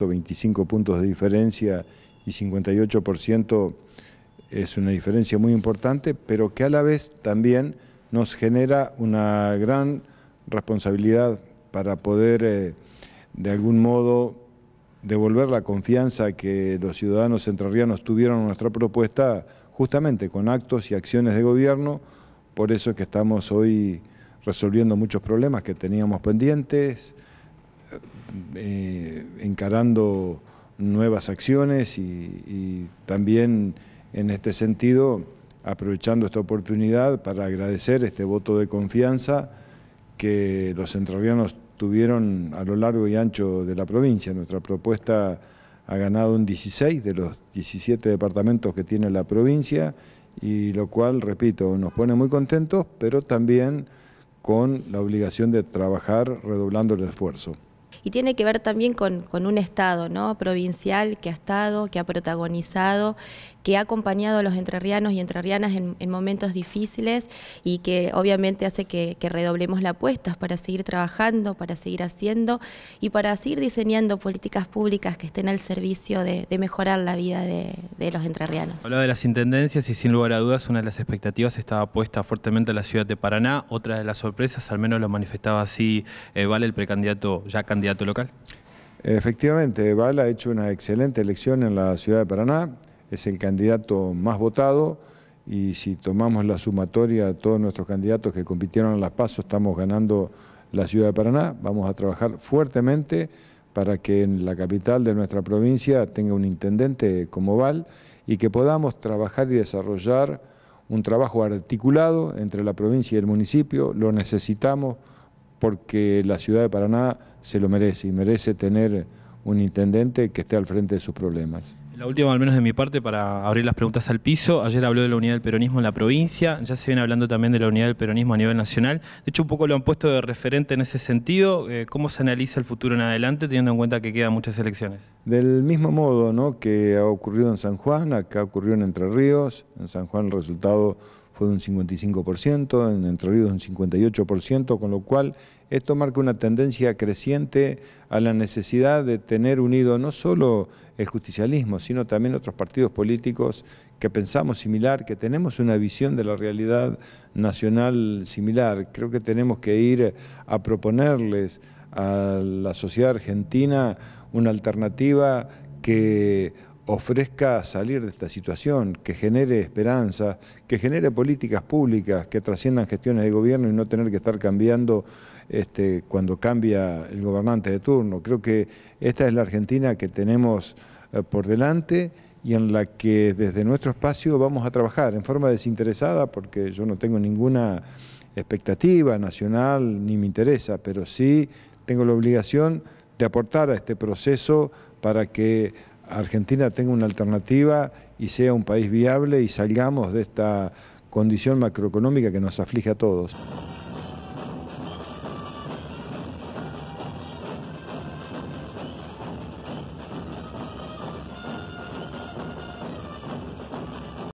25 puntos de diferencia y 58% es una diferencia muy importante, pero que a la vez también nos genera una gran responsabilidad para poder eh, de algún modo devolver la confianza que los ciudadanos entrerrianos tuvieron en nuestra propuesta justamente con actos y acciones de gobierno, por eso es que estamos hoy resolviendo muchos problemas que teníamos pendientes, eh, encarando nuevas acciones y, también en este sentido aprovechando esta oportunidad para agradecer este voto de confianza que los centrarrianos tuvieron a lo largo y ancho de la provincia. Nuestra propuesta ha ganado en 16 de los 17 departamentos que tiene la provincia y lo cual, repito, nos pone muy contentos, pero también con la obligación de trabajar redoblando el esfuerzo y tiene que ver también con, con un Estado ¿no? provincial que ha estado, que ha protagonizado, que ha acompañado a los entrerrianos y entrerrianas en, momentos difíciles y que obviamente hace que, redoblemos la apuesta para seguir trabajando, para seguir haciendo y para seguir diseñando políticas públicas que estén al servicio de, mejorar la vida de, los entrerrianos. Hablaba de las intendencias y sin lugar a dudas una de las expectativas estaba puesta fuertemente a la ciudad de Paraná, otra de las sorpresas, al menos lo manifestaba así eh, Vale, el precandidato, ya candidato local. Efectivamente, Val ha hecho una excelente elección en la ciudad de Paraná, es el candidato más votado y si tomamos la sumatoria de todos nuestros candidatos que compitieron en las PASO, estamos ganando la ciudad de Paraná. Vamos a trabajar fuertemente para que en la capital de nuestra provincia tenga un intendente como Val y que podamos trabajar y desarrollar un trabajo articulado entre la provincia y el municipio. Lo necesitamos porque la ciudad de Paraná se lo merece y merece tener un intendente que esté al frente de sus problemas. La última, al menos de mi parte, para abrir las preguntas al piso. Ayer habló de la unidad del peronismo en la provincia, ya se viene hablando también de la unidad del peronismo a nivel nacional. De hecho, un poco lo han puesto de referente en ese sentido. Eh, ¿Cómo se analiza el futuro en adelante, teniendo en cuenta que quedan muchas elecciones? Del mismo modo ¿no? que ha ocurrido en San Juan, acá ocurrió en Entre Ríos. En San Juan el resultado fue de un 55%, en Entre Ríos un 58%, con lo cual esto marca una tendencia creciente a la necesidad de tener unido no solo el justicialismo, sino también otros partidos políticos que pensamos similar, que tenemos una visión de la realidad nacional similar. Creo que tenemos que ir a proponerles a la sociedad argentina una alternativa que ofrezca salir de esta situación, que genere esperanza, que genere políticas públicas, que trasciendan gestiones de gobierno y no tener que estar cambiando este, cuando cambia el gobernante de turno. Creo que esta es la Argentina que tenemos eh, por delante y en la que desde nuestro espacio vamos a trabajar en forma desinteresada, porque yo no tengo ninguna expectativa nacional ni me interesa, pero sí tengo la obligación de aportar a este proceso para que Argentina tenga una alternativa y sea un país viable y salgamos de esta condición macroeconómica que nos aflige a todos.